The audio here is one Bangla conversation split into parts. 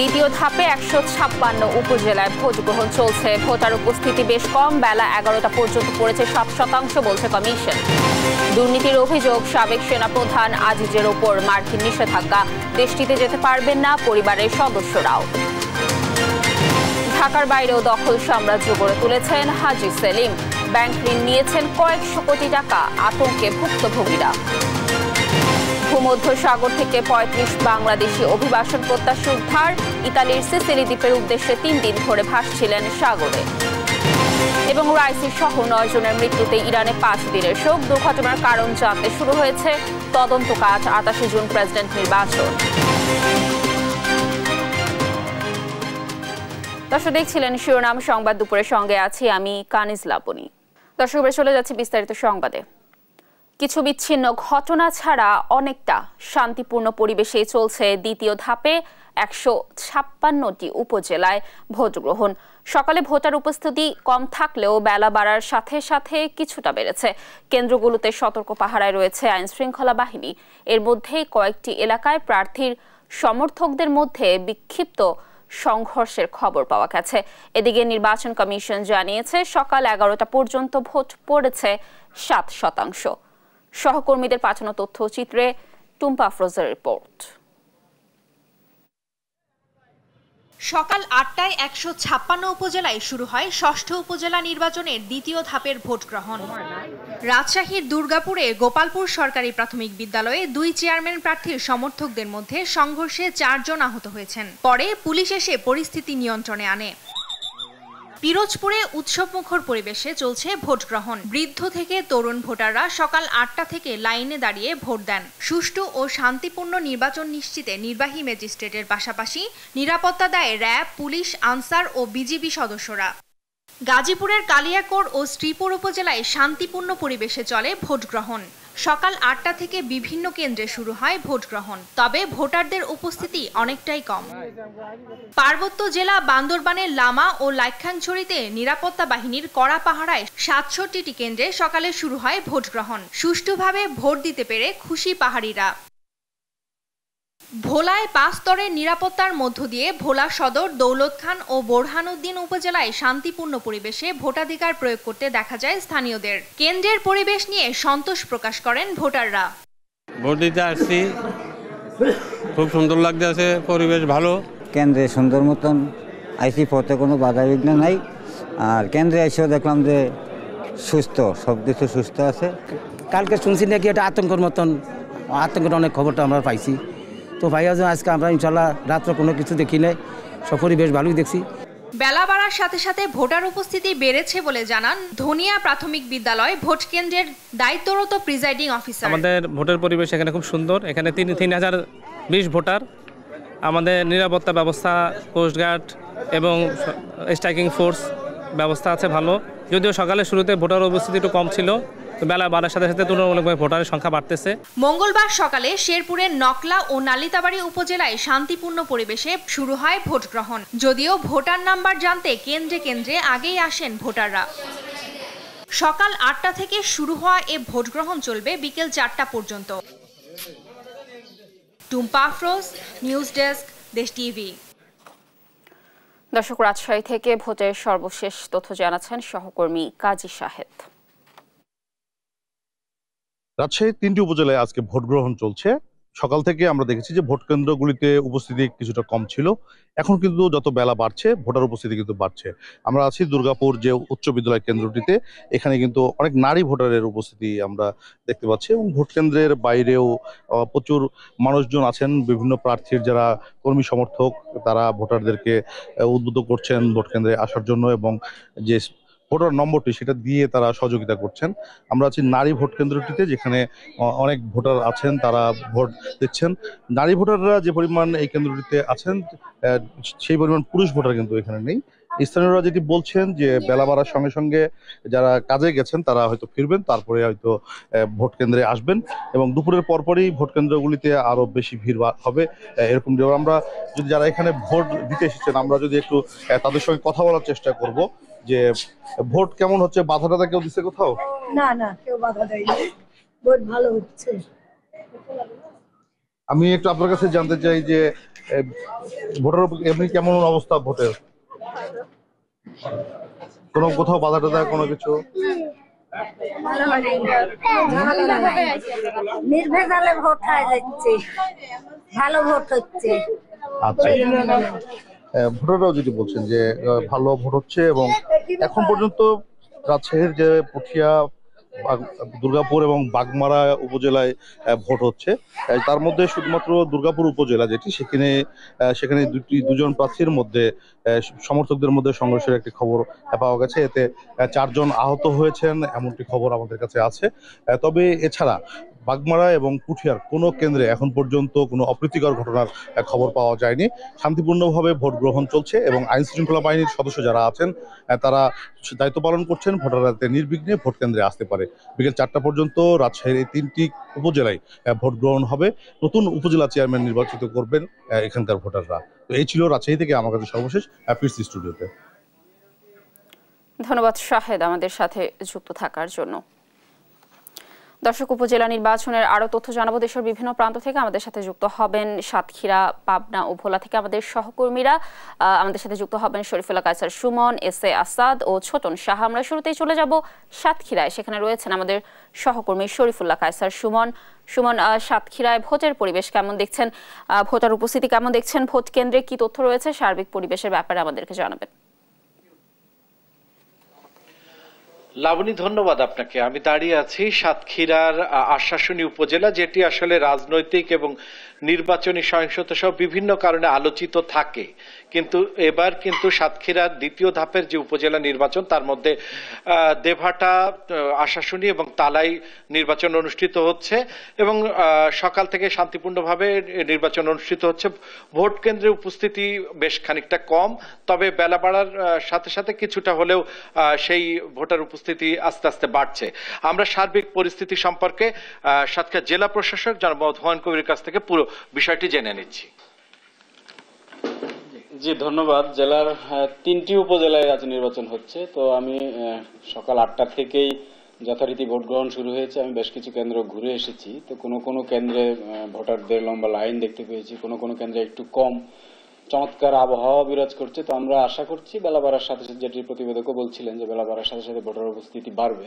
দ্বিতীয় ধাপে একশো ছাপ্পান্ন উপজেলায় ভোট গ্রহণ চলছে ভোটার উপস্থিতি বেশ কম বেলা এগারোটা পর্যন্ত পড়েছে সাত শতাংশ বলছে কমিশন দুর্নীতির অভিযোগ সাবেক সেনাপ্রধান আজিজের ওপর মার্কিন নিষেধাজ্ঞা দেশটিতে যেতে পারবেন না পরিবারের সদস্যরাও ঢাকার বাইরেও দখল সাম্রাজ্য গড়ে তুলেছেন হাজি সেলিম ব্যাংক ঋণ নিয়েছেন কয়েকশো কোটি টাকা আতঙ্কে ভুক্তভোগীরা ভূমধ্য সাগর থেকে পঁয়ত্রিশ বাংলাদেশি অভিবাসন প্রত্যাশী উদ্ধার ইতালির সিসিলি দ্বীপের উদ্দেশ্যে তিন দিন ধরে ভাসছিলেন সাগরে এবং রাইসি সহ নয় জনের মৃত্যুতে ইরানে পাঁচ দিনের শোক দুর্ঘটনার কারণ জানতে শুরু হয়েছে তদন্ত কাজ আটাশে জুন প্রেসিডেন্ট নির্বাচন দর্শক দেখছিলেন শিরোনাম সংবাদ দুপুরের সঙ্গে আছি আমি কানিজ লাবনী দর্শক চলে যাচ্ছি বিস্তারিত সংবাদে কিছু বিচ্ছিন্ন ঘটনা ছাড়া অনেকটা শান্তিপূর্ণ পরিবেশে চলছে দ্বিতীয় ধাপে একশো ছাপ্পান্নটি উপজেলায় ভোট গ্রহণ সকালে ভোটার উপস্থিতি কম থাকলেও বেলা বাড়ার সাথে সাথে কিছুটা বেড়েছে কেন্দ্রগুলোতে সতর্ক পাহারায় রয়েছে আইন শৃঙ্খলা বাহিনী এর মধ্যেই কয়েকটি এলাকায় প্রার্থীর সমর্থকদের মধ্যে বিক্ষিপ্ত সংঘর্ষের খবর পাওয়া গেছে এদিকে নির্বাচন কমিশন জানিয়েছে সকাল এগারোটা পর্যন্ত ভোট পড়েছে সাত শতাংশ সহকর্মীদের পাঠানো তথ্যচিত্রে টুম্পা আফরোজের রিপোর্ট সকাল আটটায় একশো ছাপ্পান্ন উপজেলায় শুরু হয় ষষ্ঠ উপজেলা নির্বাচনের দ্বিতীয় ধাপের ভোট গ্রহণ রাজশাহীর দুর্গাপুরে গোপালপুর সরকারি প্রাথমিক বিদ্যালয়ে দুই চেয়ারম্যান প্রার্থীর সমর্থকদের মধ্যে সংঘর্ষে চারজন আহত হয়েছেন পরে পুলিশ এসে পরিস্থিতি নিয়ন্ত্রণে আনে পিরোজপুরে উৎসবমুখর পরিবেশে চলছে ভোট গ্রহণ বৃদ্ধ থেকে তরুণ ভোটাররা সকাল আটটা থেকে লাইনে দাঁড়িয়ে ভোট দেন সুষ্ঠু ও শান্তিপূর্ণ নির্বাচন নিশ্চিতে নির্বাহী ম্যাজিস্ট্রেটের পাশাপাশি নিরাপত্তা দেয় র্যাব পুলিশ আনসার ও বিজিবি সদস্যরা গাজীপুরের কালিয়াকোড় ও শ্রীপুর উপজেলায় শান্তিপূর্ণ পরিবেশে চলে ভোট গ্রহণ সকাল আটটা থেকে বিভিন্ন কেন্দ্রে শুরু হয় ভোট গ্রহণ তবে ভোটারদের উপস্থিতি অনেকটাই কম পার্বত্য জেলা বান্দরবানের লামা ও লাইখাংছড়িতে নিরাপত্তা বাহিনীর কড়া পাহারায় সাতষট্টিটি কেন্দ্রে সকালে শুরু হয় ভোট গ্রহণ সুষ্ঠুভাবে ভোট দিতে পেরে খুশি পাহাড়িরা ভোলায় পাঁচ স্তরের নিরাপত্তার মধ্য দিয়ে ভোলা সদর দৌলত খান ও বোরহানুদ্দিন উপজেলায় শান্তিপূর্ণ পরিবেশে ভোটাধিকার প্রয়োগ করতে দেখা যায় স্থানীয়দের কেন্দ্রের পরিবেশ নিয়ে সন্তোষ প্রকাশ করেন ভোটাররা ভোট দিতে আসছি খুব সুন্দর লাগতেছে পরিবেশ ভালো কেন্দ্রে সুন্দর মতন আইসি পথে কোনো বাধা বিঘ্ন নাই আর কেন্দ্রে এসেও দেখলাম যে সুস্থ সব কিছু সুস্থ আছে কালকে শুনছি নাকি এটা আতঙ্কর মতন আতঙ্কের অনেক খবরটা আমরা পাইছি তো ভাইয়া আজকে আমরা ইনশাল্লাহ রাত্র কোনো কিছু দেখি নাই সব বেশ ভালোই দেখছি বেলা বাড়ার সাথে সাথে ভোটার উপস্থিতি বেড়েছে বলে জানান ধনিয়া প্রাথমিক বিদ্যালয় ভোট কেন্দ্রের দায়িত্বরত প্রিজাইডিং অফিসার আমাদের ভোটের পরিবেশ এখানে খুব সুন্দর এখানে তিন তিন হাজার বিশ ভোটার আমাদের নিরাপত্তা ব্যবস্থা কোস্টগার্ড এবং স্ট্রাইকিং ফোর্স ব্যবস্থা আছে ভালো যদিও সকালে শুরুতে ভোটার উপস্থিতি একটু কম ছিল মঙ্গলবার সকালে শেরপুরের নকলা ও নালিতাবাড়ি উপজেলায় শান্তিপূর্ণ পরিবেশে শুরু হয় ভোট গ্রহণ যদিও ভোটার নাম্বার জানতে কেন্দ্রে কেন্দ্রে আগেই আসেন ভোটাররা সকাল আটটা থেকে শুরু হওয়া এ ভোট গ্রহণ চলবে বিকেল চারটা পর্যন্ত Tumpa news desk Desh TV দর্শক রাজশাহী থেকে ভোটের সর্বশেষ তথ্য জানাচ্ছেন সহকর্মী কাজী শাহেদ রাজশাহীর তিনটি উপজেলায় আজকে ভোট গ্রহণ চলছে সকাল থেকে আমরা দেখেছি যে ভোট কেন্দ্রগুলিতে উপস্থিতি কিছুটা কম ছিল এখন কিন্তু যত বেলা বাড়ছে ভোটার উপস্থিতি কিন্তু বাড়ছে আমরা আছি দুর্গাপুর যে উচ্চ বিদ্যালয় কেন্দ্রটিতে এখানে কিন্তু অনেক নারী ভোটারের উপস্থিতি আমরা দেখতে পাচ্ছি এবং ভোট কেন্দ্রের বাইরেও প্রচুর মানুষজন আছেন বিভিন্ন প্রার্থীর যারা কর্মী সমর্থক তারা ভোটারদেরকে উদ্বুদ্ধ করছেন ভোট কেন্দ্রে আসার জন্য এবং যে ভোটার নম্বরটি সেটা দিয়ে তারা সহযোগিতা করছেন আমরা আছি নারী ভোট কেন্দ্রটিতে যেখানে অনেক ভোটার আছেন তারা ভোট দিচ্ছেন নারী ভোটাররা যে পরিমাণ এই কেন্দ্রটিতে আছেন সেই পরিমাণ পুরুষ ভোটার কিন্তু এখানে নেই স্থানীয়রা যেটি বলছেন যে বেলা বাড়ার সঙ্গে সঙ্গে যারা কাজে গেছেন তারা হয়তো ফিরবেন তারপরে হয়তো ভোট কেন্দ্রে আসবেন এবং দুপুরের পরপরই ভোট কেন্দ্রগুলিতে আরও বেশি ভিড় হবে এরকম আমরা যদি যারা এখানে ভোট দিতে এসেছেন আমরা যদি একটু তাদের সঙ্গে কথা বলার চেষ্টা করব যে ভোট কেমন হচ্ছে বাধাটা কেউ দিচ্ছে কোথাও না না কেউ বাধা দেয়নি ভোট ভালো হচ্ছে আমি একটু আপনার কাছে জানতে চাই যে ভোটার এমনি কেমন অবস্থা ভোটের কোনো কোথাও বাধা টাধা কোনো কিছু নির্ভেজালে ভোট হয়ে যাচ্ছে ভালো ভোট হচ্ছে আচ্ছা ভোটাররাও যদি বলছেন যে ভালো ভোট হচ্ছে এবং এখন পর্যন্ত রাজশাহীর যে পুঠিয়া দুর্গাপুর এবং বাগমারা উপজেলায় ভোট হচ্ছে তার মধ্যে শুধুমাত্র দুর্গাপুর উপজেলা যেটি সেখানে সেখানে দুটি দুজন প্রার্থীর মধ্যে সমর্থকদের মধ্যে সংঘর্ষের একটি খবর পাওয়া গেছে এতে চারজন আহত হয়েছেন এমনটি খবর আমাদের কাছে আছে তবে এছাড়া বাগমারা এবং কুঠিয়ার কোনো কেন্দ্রে এখন পর্যন্ত কোনো অপ্রীতিকর ঘটনার খবর পাওয়া যায়নি শান্তিপূর্ণভাবে ভোট গ্রহণ চলছে এবং আইন শৃঙ্খলা বাহিনীর সদস্য যারা আছেন তারা দায়িত্ব পালন করছেন ভোটাররা যাতে নির্বিঘ্নে ভোট কেন্দ্রে আসতে পারে বিকেল চারটা পর্যন্ত রাজশাহীর এই তিনটি উপজেলায় ভোট গ্রহণ হবে নতুন উপজেলা চেয়ারম্যান নির্বাচিত করবেন এখানকার ভোটাররা তো এই ছিল রাজশাহী থেকে আমার কাছে সর্বশেষ অ্যাপিস স্টুডিওতে ধন্যবাদ শাহেদ আমাদের সাথে যুক্ত থাকার জন্য দর্শক উপজেলা নির্বাচনের আরো তথ্য জানাবো দেশের বিভিন্ন প্রান্ত থেকে আমাদের সাথে যুক্ত হবেন সাতক্ষীরা পাবনা ও ভোলা থেকে আমাদের সহকর্মীরা আমাদের সাথে যুক্ত হবেন শরীফুল্লাহ কায়সার সুমন এস এ আসাদ ও ছোটন শাহ আমরা শুরুতেই চলে যাব সাতক্ষীরায় সেখানে রয়েছেন আমাদের সহকর্মী শরীফুল্লাহ কায়সার সুমন সুমন সাতক্ষীরায় ভোটের পরিবেশ কেমন দেখছেন ভোটার উপস্থিতি কেমন দেখছেন ভোট কেন্দ্রে কি তথ্য রয়েছে সার্বিক পরিবেশের ব্যাপারে আমাদেরকে জানাবেন লাবণী ধন্যবাদ আপনাকে আমি দাঁড়িয়ে আছি সাতক্ষীরার আশাসনী উপজেলা যেটি আসলে রাজনৈতিক এবং নির্বাচনী সহিংসতা সহ বিভিন্ন কারণে আলোচিত থাকে কিন্তু এবার কিন্তু সাতক্ষীরার দ্বিতীয় ধাপের যে উপজেলা নির্বাচন তার মধ্যে দেভাটা আশাশুনি এবং তালাই নির্বাচন অনুষ্ঠিত হচ্ছে এবং সকাল থেকে শান্তিপূর্ণভাবে নির্বাচন অনুষ্ঠিত হচ্ছে ভোট কেন্দ্রে উপস্থিতি বেশ খানিকটা কম তবে বেলা বাড়ার সাথে সাথে কিছুটা হলেও সেই ভোটার উপস্থিতি আস্তে আস্তে বাড়ছে আমরা সার্বিক পরিস্থিতি সম্পর্কে সাতক্ষীরা জেলা প্রশাসক জনাব মধুয়ান কবির কাছ থেকে পুরো বিষয়টি জেনে নিচ্ছি জি ধন্যবাদ জেলার হ্যাঁ, তিনটি উপজেলায় আজ নির্বাচন হচ্ছে তো আমি সকাল আটটা থেকেই যথারীতি ভোট গ্রহণ শুরু হয়েছে আমি বেশ কিছু কেন্দ্র ঘুরে এসেছি তো কোনো কোনো কেন্দ্রে ভোটারদের লম্বা লাইন দেখতে পেয়েছি কোনো কোনো কেন্দ্রে একটু কম চমৎকার আবহাওয়া বিরাজ করছে তো আমরা আশা করছি বেলা বাড়ার সাথে সাথে যেটির প্রতিবেদকও বলছিলেন যে বেলা বাড়ার সাথে সাথে ভোটার উপস্থিতি বাড়বে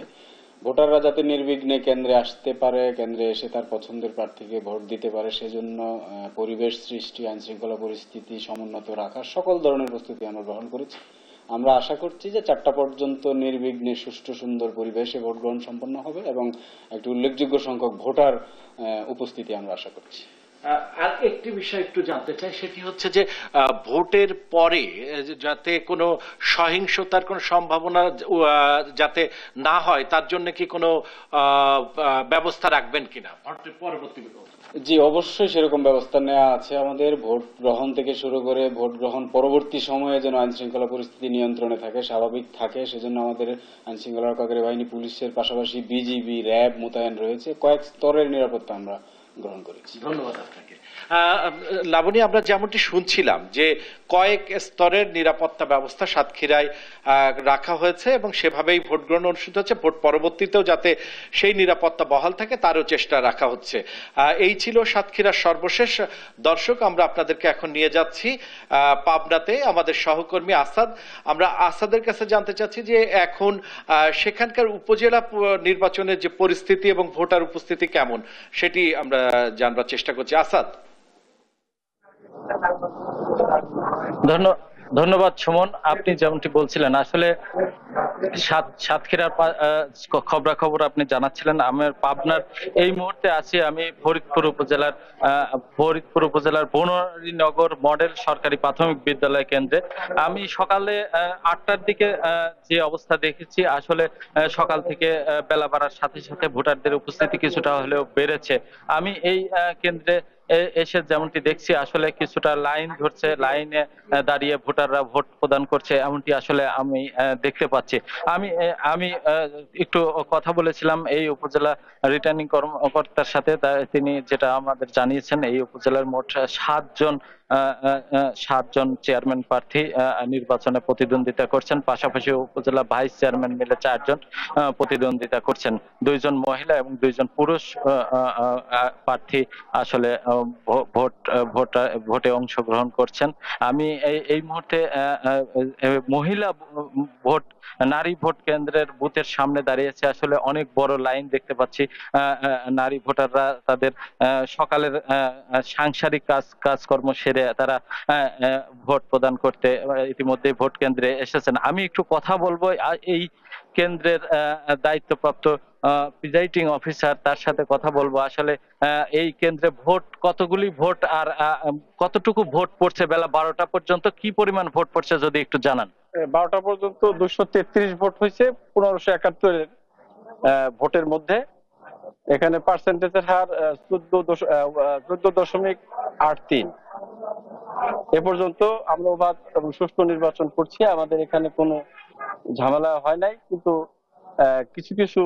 ভোটাররা যাতে নির্বিঘ্নে কেন্দ্রে আসতে পারে কেন্দ্রে এসে তার পছন্দের প্রার্থীকে ভোট দিতে পারে সেজন্য পরিবেশ সৃষ্টি আইনশৃঙ্খলা পরিস্থিতি সমুন্নত রাখা সকল ধরনের প্রস্তুতি আমরা গ্রহণ করেছি আমরা আশা করছি যে চারটা পর্যন্ত নির্বিঘ্নে সুষ্ঠু সুন্দর পরিবেশে ভোট গ্রহণ সম্পন্ন হবে এবং একটি উল্লেখযোগ্য সংখ্যক ভোটার উপস্থিতি আমরা আশা করছি আর একটি বিষয় একটু জানতে চাই সেটি হচ্ছে যে ভোটের পরে যাতে কোনো সহিংসতার কোনো সম্ভাবনা যাতে না হয় তার জন্য কি কোনো ব্যবস্থা রাখবেন কিনা ভোটের পরবর্তী জি অবশ্যই সেরকম ব্যবস্থা নেওয়া আছে আমাদের ভোট গ্রহণ থেকে শুরু করে ভোট গ্রহণ পরবর্তী সময়ে যেন আইন শৃঙ্খলা পরিস্থিতি নিয়ন্ত্রণে থাকে স্বাভাবিক থাকে সেজন্য আমাদের আইন শৃঙ্খলা রক্ষাকারী বাহিনী পুলিশের পাশাপাশি বিজিবি র্যাব মোতায়েন রয়েছে কয়েক স্তরের নিরাপত্তা আমরা ご恩これ自分の技かけ লাবণী আমরা যেমনটি শুনছিলাম যে কয়েক স্তরের নিরাপত্তা ব্যবস্থা সাতক্ষীরায় রাখা হয়েছে এবং সেভাবেই ভোট গ্রহণ অনুষ্ঠিত হচ্ছে ভোট পরবর্তীতেও যাতে সেই নিরাপত্তা বহাল থাকে তারও চেষ্টা রাখা হচ্ছে এই ছিল সাতক্ষীরার সর্বশেষ দর্শক আমরা আপনাদেরকে এখন নিয়ে যাচ্ছি পাবনাতে আমাদের সহকর্মী আসাদ আমরা আসাদের কাছে জানতে চাচ্ছি যে এখন সেখানকার উপজেলা নির্বাচনের যে পরিস্থিতি এবং ভোটার উপস্থিতি কেমন সেটি আমরা জানবার চেষ্টা করছি আসাদ ধন্যবাদ সুমন আপনি যেমনটি বলছিলেন আসলে সাত সাতক্ষীরার খবরা খবর আপনি জানাচ্ছিলেন আমার পাবনার এই মুহূর্তে আছি আমি ফরিদপুর উপজেলার ফরিদপুর উপজেলার বনারীনগর মডেল সরকারি প্রাথমিক বিদ্যালয় কেন্দ্রে আমি সকালে আটটার দিকে যে অবস্থা দেখেছি আসলে সকাল থেকে বেলা বাড়ার সাথে সাথে ভোটারদের উপস্থিতি কিছুটা হলেও বেড়েছে আমি এই কেন্দ্রে এসে যেমনটি দেখছি আসলে কিছুটা লাইন ধরছে লাইনে দাঁড়িয়ে ভোটাররা ভোট প্রদান করছে এমনটি আসলে আমি দেখতে পাচ্ছি আমি আমি একটু কথা বলেছিলাম এই উপজেলা রিটার্নিং কর্মকর্তার সাথে তিনি যেটা আমাদের জানিয়েছেন এই উপজেলার মোট সাতজন সাতজন চেয়ারম্যান প্রার্থী নির্বাচনে প্রতিদ্বন্দ্বিতা করছেন পাশাপাশি উপজেলা ভাইস চেয়ারম্যান মিলে চারজন প্রতিদ্বন্দ্বিতা করছেন দুইজন মহিলা এবং দুইজন পুরুষ প্রার্থী আসলে ভোট ভোট ভোটে অংশগ্রহণ করছেন আমি এই মুহূর্তে মহিলা ভোট নারী ভোট কেন্দ্রের বুথের সামনে দাঁড়িয়েছে আসলে অনেক বড় লাইন দেখতে পাচ্ছি নারী ভোটাররা তাদের সকালের সাংসারিক কাজ কাজকর্ম সেরে তারা ভোট প্রদান করতে ইতিমধ্যে ভোট কেন্দ্রে এসেছেন আমি একটু কথা বলবো এই কেন্দ্রের দায়িত্বপ্রাপ্ত অফিসার তার সাথে কথা বলবো আসলে এই কেন্দ্রে ভোট কতগুলি ভোট আর কতটুকু ভোট পড়ছে বেলা বারোটা পর্যন্ত কি পরিমাণ ভোট পড়ছে যদি একটু জানান বারোটা পর্যন্ত দুশো তেত্রিশ ভোট হয়েছে পনেরোশো একাত্তরের ভোটের মধ্যে এখানে পার্সেন্টেজের হার চোদ্দ দশমিক আট তিন এ পর্যন্ত আমরা অবাধ এবং সুষ্ঠু নির্বাচন করছি আমাদের এখানে কোনো ঝামেলা হয় নাই কিন্তু কিছু কিছু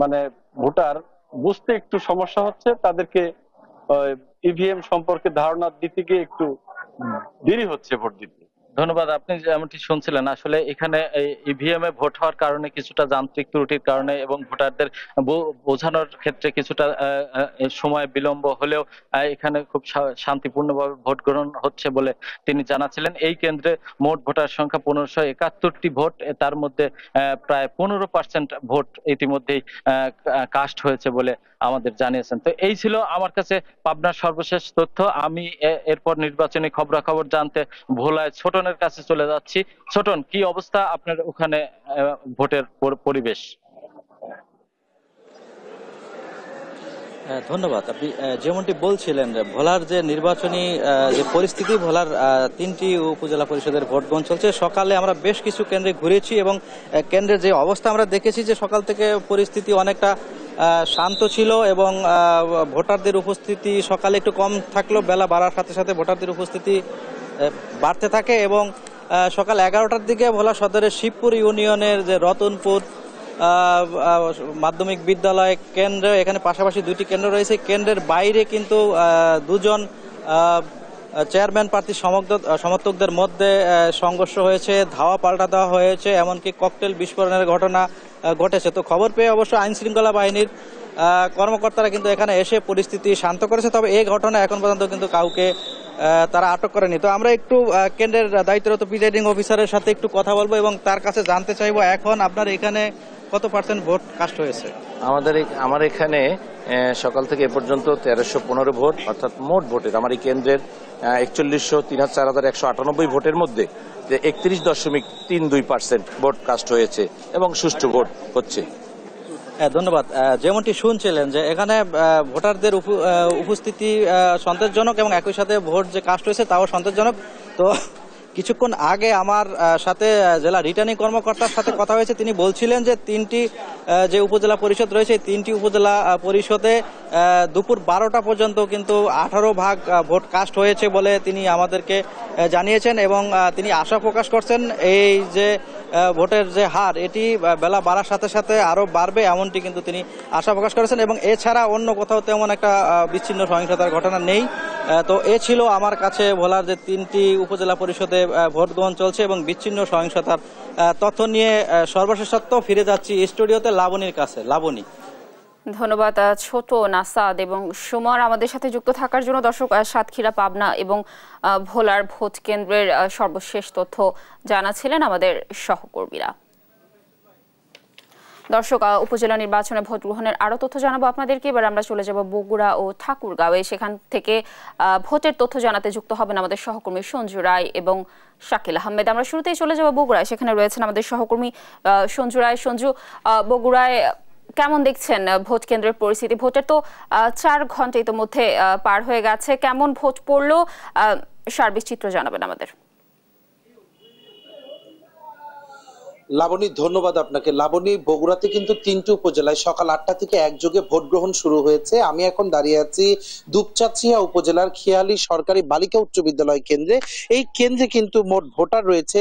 মানে ভোটার বুঝতে একটু সমস্যা হচ্ছে তাদেরকে ইভিএম e সম্পর্কে ধারণা দিতে গিয়ে একটু দেরি হচ্ছে ভোট দিতে ধন্যবাদ আপনি যেমনটি শুনছিলেন আসলে এখানে ইভিএম e এ ভোট হওয়ার কারণে কিছুটা যান্ত্রিক ত্রুটির কারণে এবং ভোটারদের বোঝানোর ক্ষেত্রে কিছুটা সময় বিলম্ব হলেও এখানে খুব শান্তিপূর্ণভাবে ভোট গ্রহণ হচ্ছে বলে তিনি জানাচ্ছিলেন এই কেন্দ্রে মোট ভোটার সংখ্যা পনেরোশো একাত্তরটি ভোট তার মধ্যে প্রায় পনেরো পার্সেন্ট ভোট ইতিমধ্যেই কাস্ট হয়েছে বলে আমাদের জানিয়েছেন তো এই ছিল আমার কাছে পাবনার সর্বশেষ তথ্য আমি এরপর নির্বাচনী খবরাখবর জানতে ভোলায় ছোট ছোটনের কাছে চলে যাচ্ছি ছোটন কি অবস্থা আপনার ওখানে ভোটের পরিবেশ হ্যাঁ, ধন্যবাদ আপনি যেমনটি বলছিলেন ভোলার যে নির্বাচনী যে পরিস্থিতি ভোলার তিনটি উপজেলা পরিষদের ভোট গ্রহণ চলছে সকালে আমরা বেশ কিছু কেন্দ্রে ঘুরেছি এবং কেন্দ্রের যে অবস্থা আমরা দেখেছি যে সকাল থেকে পরিস্থিতি অনেকটা শান্ত ছিল এবং ভোটারদের উপস্থিতি সকালে একটু কম থাকলেও বেলা বাড়ার সাথে সাথে ভোটারদের উপস্থিতি বাড়তে থাকে এবং সকাল এগারোটার দিকে ভোলা সদরের শিবপুর ইউনিয়নের যে রতনপুর মাধ্যমিক বিদ্যালয় কেন্দ্র এখানে পাশাপাশি দুটি কেন্দ্র রয়েছে কেন্দ্রের বাইরে কিন্তু দুজন চেয়ারম্যান প্রার্থী সমর্থকদের মধ্যে সংঘর্ষ হয়েছে ধাওয়া পাল্টা দেওয়া হয়েছে এমনকি ককটেল বিস্ফোরণের ঘটনা ঘটেছে তো খবর পেয়ে অবশ্য আইনশৃঙ্খলা বাহিনীর কর্মকর্তারা কিন্তু এখানে এসে পরিস্থিতি শান্ত করেছে তবে এই ঘটনা এখন পর্যন্ত কিন্তু কাউকে তারা আটক করেনি তো আমরা একটু কেন্দ্রের দায়িত্বরত প্রিজাইডিং অফিসারের সাথে একটু কথা বলবো এবং তার কাছে জানতে চাইবো এখন আপনার এখানে কত পার্সেন্ট ভোট কাস্ট হয়েছে আমাদের আমার এখানে সকাল থেকে এ পর্যন্ত তেরোশো পনেরো ভোট অর্থাৎ মোট ভোটের আমার এই কেন্দ্রের একচল্লিশশো তিন হাজার চার হাজার একশো আটানব্বই ভোটের মধ্যে একত্রিশ দশমিক তিন দুই পার্সেন্ট ভোট কাস্ট হয়েছে এবং সুষ্ঠু ভোট হচ্ছে হ্যাঁ, ধন্যবাদ যেমনটি শুনছিলেন যে এখানে ভোটারদের উপস্থিতি সন্তোষজনক এবং একই সাথে ভোট যে কাস্ট হয়েছে তাও সন্তোষজনক তো কিছুক্ষণ আগে আমার সাথে জেলা রিটার্নিং কর্মকর্তার সাথে কথা হয়েছে তিনি বলছিলেন যে তিনটি যে উপজেলা পরিষদ রয়েছে তিনটি উপজেলা পরিষদে দুপুর বারোটা পর্যন্ত কিন্তু আঠারো ভাগ ভোট কাস্ট হয়েছে বলে তিনি আমাদেরকে জানিয়েছেন এবং তিনি আশা প্রকাশ করছেন এই যে ভোটের যে হার এটি বেলা বাড়ার সাথে সাথে আরও বাড়বে এমনটি কিন্তু তিনি আশা প্রকাশ করেছেন এবং এছাড়া অন্য কোথাও তেমন একটা বিচ্ছিন্ন সহিংসতার ঘটনা নেই তো এ ছিল আমার কাছে ভোলার যে তিনটি উপজেলা পরিষদে ভোট গ্রহণ চলছে এবং বিচ্ছিন্ন সহিংসতার তথ্য নিয়ে সর্বশেষত্ব ফিরে যাচ্ছি স্টুডিওতে লাবণীর কাছে লাবণী ধন্যবাদ ছোট নাসাদ এবং সুমার আমাদের সাথে যুক্ত থাকার জন্য দর্শক সাতক্ষীরা পাবনা এবং ভোলার ভোট কেন্দ্রের সর্বশেষ তথ্য জানাছিলেন আমাদের সহকর্মীরা দর্শক উপজেলা নির্বাচনে ভোট গ্রহণের আরও তথ্য জানাবো আপনাদেরকে এবার আমরা চলে যাব বগুড়া ও ঠাকুরগাঁওয়ে সেখান থেকে ভোটের তথ্য জানাতে যুক্ত হবেন আমাদের সহকর্মী সঞ্জু রায় এবং শাকিল আহমেদ আমরা শুরুতেই চলে যাব বগুড়ায় সেখানে রয়েছেন আমাদের সহকর্মী সঞ্জু রায় সঞ্জু বগুড়ায় কেমন দেখছেন ভোট কেন্দ্রের পরিস্থিতি ভোটের তো চার ঘন্টা ইতিমধ্যে পার হয়ে গেছে কেমন ভোট পড়লো সার্বিক চিত্র জানাবেন আমাদের লাবণী ধন্যবাদ আপনাকে লাবণী বগুড়াতে কিন্তু তিনটি উপজেলায় সকাল আটটা থেকে একযোগে ভোট গ্রহণ শুরু হয়েছে আমি এখন দাঁড়িয়ে আছি দুপচাচিয়া উপজেলার খেয়ালি সরকারি বালিকা উচ্চ বিদ্যালয় কেন্দ্রে এই কেন্দ্রে কিন্তু মোট ভোটার রয়েছে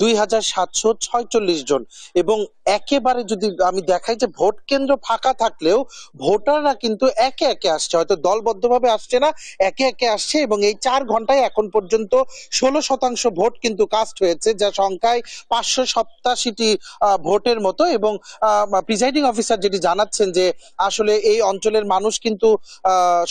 দুই হাজার সাতশো ছয়চল্লিশ জন এবং একেবারে যদি আমি দেখাই যে ভোট কেন্দ্র ফাঁকা থাকলেও ভোটাররা কিন্তু একে একে আসছে হয়তো দলবদ্ধভাবে আসছে না একে একে আসছে এবং এই চার ঘন্টায় এখন পর্যন্ত ষোলো শতাংশ ভোট কিন্তু কাস্ট হয়েছে যা সংখ্যায় পাঁচশো সপ্তাহ সাতাশিটি ভোটের মতো এবং প্রিজাইডিং অফিসার যেটি জানাচ্ছেন যে আসলে এই অঞ্চলের মানুষ কিন্তু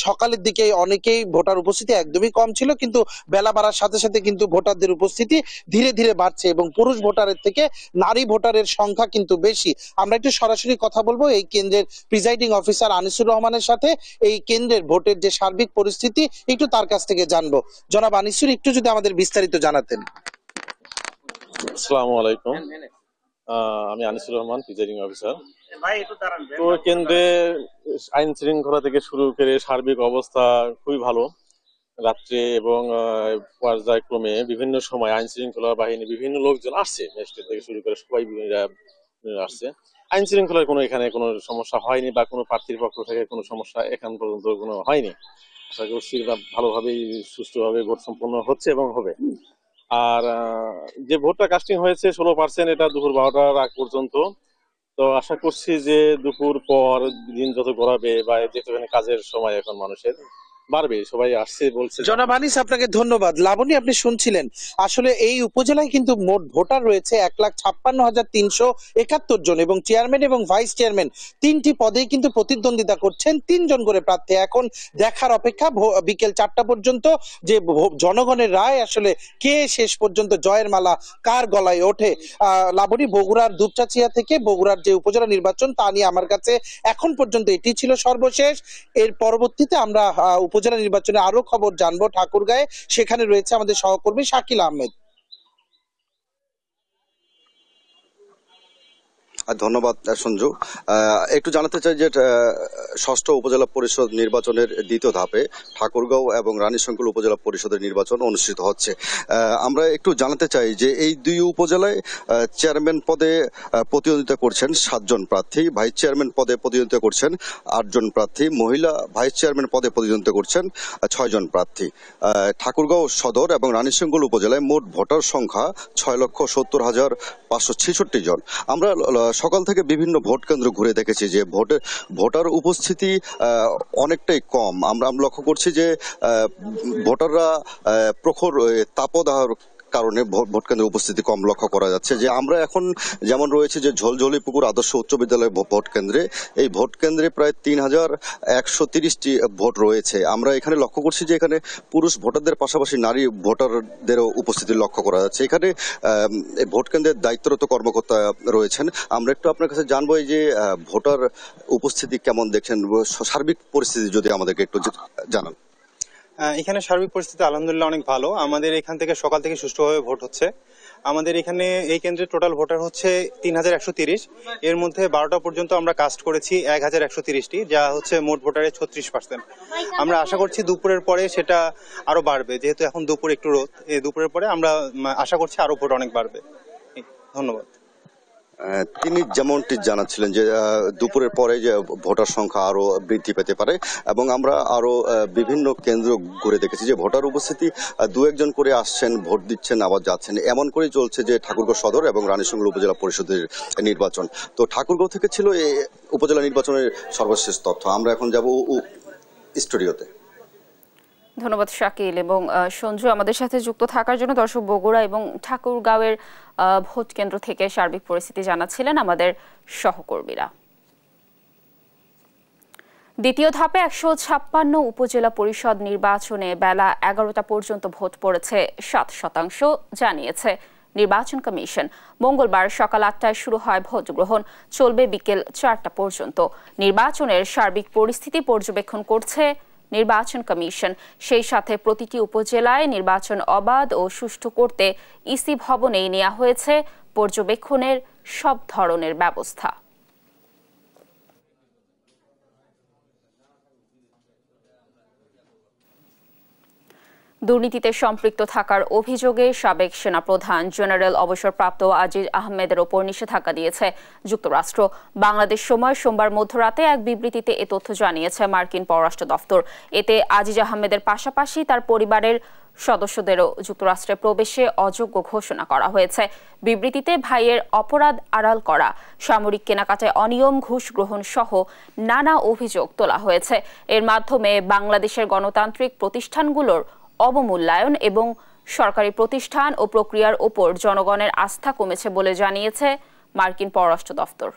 সকালের দিকে অনেকেই ভোটার উপস্থিতি একদমই কম ছিল কিন্তু বেলা বাড়ার সাথে সাথে কিন্তু ভোটারদের উপস্থিতি ধীরে ধীরে বাড়ছে এবং পুরুষ ভোটারের থেকে নারী ভোটারের সংখ্যা কিন্তু বেশি আমরা একটু সরাসরি কথা বলবো এই কেন্দ্রের প্রিজাইডিং অফিসার আনিসুর রহমানের সাথে এই কেন্দ্রের ভোটের যে সার্বিক পরিস্থিতি একটু তার কাছ থেকে জানবো জনাব আনিসুর একটু যদি আমাদের বিস্তারিত জানাতেন আসসালামু আলাইকুম আমি আনিসুর রহমান প্রিজাইডিং অফিসার তো কেন্দ্রে আইন শৃঙ্খলা থেকে শুরু করে সার্বিক অবস্থা খুবই ভালো রাত্রে এবং পর্যায়ক্রমে বিভিন্ন সময় আইন শৃঙ্খলা বাহিনী বিভিন্ন লোকজন আসছে ম্যাজিস্ট্রেট থেকে শুরু করে সবাই আসছে আইন শৃঙ্খলার কোনো এখানে কোনো সমস্যা হয়নি বা কোনো প্রার্থীর পক্ষ থেকে কোনো সমস্যা এখন পর্যন্ত কোনো হয়নি আশা করছি ভালোভাবেই সুষ্ঠুভাবে ভোট সম্পন্ন হচ্ছে এবং হবে আর যে ভোটটা কাস্টিং হয়েছে ষোলো পার্সেন্ট এটা দুপুর বারোটার আগ পর্যন্ত তো আশা করছি যে দুপুর পর দিন যত গড়াবে বা যেখানে কাজের সময় এখন মানুষের বাড়বে সবাই আসছে বলছে জনাব আনিস আপনাকে ধন্যবাদ লাবণী আপনি শুনছিলেন আসলে এই উপজেলায় কিন্তু মোট ভোটার রয়েছে এক লাখ ছাপ্পান্ন হাজার তিনশো একাত্তর জন এবং চেয়ারম্যান এবং ভাইস চেয়ারম্যান তিনটি পদেই কিন্তু প্রতিদ্বন্দ্বিতা করছেন তিনজন করে প্রার্থী এখন দেখার অপেক্ষা বিকেল চারটা পর্যন্ত যে জনগণের রায় আসলে কে শেষ পর্যন্ত জয়ের মালা কার গলায় ওঠে লাবণী বগুড়ার দুপচাচিয়া থেকে বগুড়ার যে উপজেলা নির্বাচন তা নিয়ে আমার কাছে এখন পর্যন্ত এটি ছিল সর্বশেষ এর পরবর্তীতে আমরা উপজেলা উপজেলা নির্বাচনে আরো খবর জানবো ঠাকুরগাঁয়ে সেখানে রয়েছে আমাদের সহকর্মী শাকিল আহমেদ ধন্যবাদ সঞ্জু একটু জানাতে চাই যে ষষ্ঠ উপজেলা পরিষদ নির্বাচনের দ্বিতীয় ধাপে ঠাকুরগাঁও এবং রানীশঙ্কুল উপজেলা পরিষদের নির্বাচন অনুষ্ঠিত হচ্ছে আমরা একটু জানাতে চাই যে এই দুই উপজেলায় চেয়ারম্যান পদে প্রতিদ্বন্দ্বিতা করছেন সাতজন প্রার্থী ভাইস চেয়ারম্যান পদে প্রতিদ্বন্দ্বিতা করছেন আটজন প্রার্থী মহিলা ভাইস চেয়ারম্যান পদে প্রতিদ্বন্দ্বিতা করছেন ছয়জন প্রার্থী ঠাকুরগাঁও সদর এবং রানীশঙ্কুল উপজেলায় মোট ভোটার সংখ্যা ছয় লক্ষ সত্তর হাজার পাঁচশো ছেষট্টি জন আমরা সকাল থেকে বিভিন্ন ভোট কেন্দ্র ঘুরে দেখেছি যে ভোটে ভোটার উপস্থিতি অনেকটাই কম আমরা লক্ষ্য করছি যে ভোটাররা প্রখর তাপদাহ কারণে ভোট কেন্দ্রে উপস্থিতি কম লক্ষ্য করা যাচ্ছে যে আমরা এখন যেমন রয়েছে যে ঝোলঝলি পুকুর আদর্শ উচ্চ বিদ্যালয় ভোট কেন্দ্রে এই ভোট কেন্দ্রে প্রায় তিন হাজার একশো তিরিশটি ভোট রয়েছে আমরা এখানে লক্ষ্য করছি যে এখানে পুরুষ ভোটারদের পাশাপাশি নারী ভোটারদেরও উপস্থিতি লক্ষ্য করা যাচ্ছে এখানে ভোট কেন্দ্রের দায়িত্বরত কর্মকর্তা রয়েছেন আমরা একটু আপনার কাছে জানবো যে ভোটার উপস্থিতি কেমন দেখছেন সার্বিক পরিস্থিতি যদি আমাদেরকে একটু জানান এখানে সার্বিক পরিস্থিতি আলহামদুলিল্লাহ অনেক ভালো আমাদের এখান থেকে সকাল থেকে সুষ্ঠুভাবে ভোট হচ্ছে আমাদের এখানে এই কেন্দ্রে টোটাল ভোটার হচ্ছে তিন হাজার একশো তিরিশ এর মধ্যে বারোটা পর্যন্ত আমরা কাস্ট করেছি এক হাজার একশো তিরিশটি যা হচ্ছে মোট ভোটারের ছত্রিশ পার্সেন্ট আমরা আশা করছি দুপুরের পরে সেটা আরও বাড়বে যেহেতু এখন দুপুর একটু রোদ এই দুপুরের পরে আমরা আশা করছি আরও ভোট অনেক বাড়বে ধন্যবাদ তিনি যেমনটি জানাচ্ছিলেন যে দুপুরের পরে যে ভোটার সংখ্যা আরও বৃদ্ধি পেতে পারে এবং আমরা আরও বিভিন্ন কেন্দ্র ঘুরে দেখেছি যে ভোটার উপস্থিতি দু একজন করে আসছেন ভোট দিচ্ছেন আবার যাচ্ছেন এমন করে চলছে যে ঠাকুরগাঁও সদর এবং রানীশঙ্গুর উপজেলা পরিষদের নির্বাচন তো ঠাকুরগাঁও থেকে ছিল এ উপজেলা নির্বাচনের সর্বশেষ তথ্য আমরা এখন যাব স্টুডিওতে ধন্যবাদ শাকিল এবং সঞ্জু আমাদের সাথে যুক্ত থাকার জন্য দর্শক বগুড়া এবং ঠাকুরগাঁওয়ের ভোট কেন্দ্র থেকে সার্বিক পরিস্থিতি জানাচ্ছিলেন আমাদের সহকর্মীরা দ্বিতীয় ধাপে একশো ছাপ্পান্ন উপজেলা পরিষদ নির্বাচনে বেলা এগারোটা পর্যন্ত ভোট পড়েছে সাত শতাংশ জানিয়েছে নির্বাচন কমিশন মঙ্গলবার সকাল আটটায় শুরু হয় ভোট গ্রহণ চলবে বিকেল চারটা পর্যন্ত নির্বাচনের সার্বিক পরিস্থিতি পর্যবেক্ষণ করছে নির্বাচন কমিশন সেই সাথে প্রতিটি উপজেলায় নির্বাচন অবাধ ও সুষ্ঠু করতে ইসি ভবনেই নেওয়া হয়েছে পর্যবেক্ষণের সব ধরনের ব্যবস্থা দুর্নীতিতে সম্পৃক্ত থাকার অভিযোগে সাবেক সেনাপ্রধান জেনারেল অবসরপ্রাপ্ত আজিজ আহমেদের ওপর নিষেধাজ্ঞা দিয়েছে যুক্তরাষ্ট্র বাংলাদেশ সময় সোমবার মধ্যরাতে এক বিবৃতিতে এ তথ্য জানিয়েছে মার্কিন পররাষ্ট্র দফতর এতে আজিজ আহমেদের পাশাপাশি তার পরিবারের সদস্যদেরও যুক্তরাষ্ট্রে প্রবেশে অযোগ্য ঘোষণা করা হয়েছে বিবৃতিতে ভাইয়ের অপরাধ আড়াল করা সামরিক কেনাকাটায় অনিয়ম ঘুষ গ্রহণ সহ নানা অভিযোগ তোলা হয়েছে এর মাধ্যমে বাংলাদেশের গণতান্ত্রিক প্রতিষ্ঠানগুলোর অবমূল্যায়ন এবং সরকারি প্রতিষ্ঠান ও প্রক্রিয়ার ওপর জনগণের আস্থা কমেছে বলে জানিয়েছে মার্কিন পররাষ্ট্র দফতর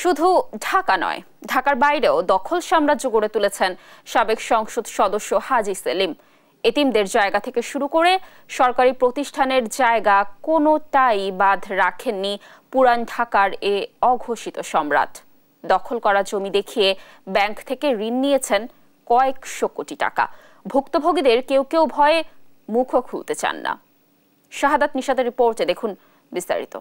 শুধু ঢাকা নয় ঢাকার বাইরেও দখল সাম্রাজ্য গড়ে তুলেছেন সাবেক সংসদ সদস্য হাজি সেলিম এতিমদের জায়গা থেকে শুরু করে সরকারি প্রতিষ্ঠানের জায়গা কোনোটাই বাদ রাখেননি পুরান ঢাকার এ অঘোষিত সম্রাট দখল করা জমি দেখিয়ে ব্যাংক থেকে ঋণ নিয়েছেন কয়েকশো কোটি টাকা ভুক্তভোগীদের কেউ কেউ ভয়ে মুখও খুলতে চান না শাহাদাত নিশাদের রিপোর্টে দেখুন বিস্তারিত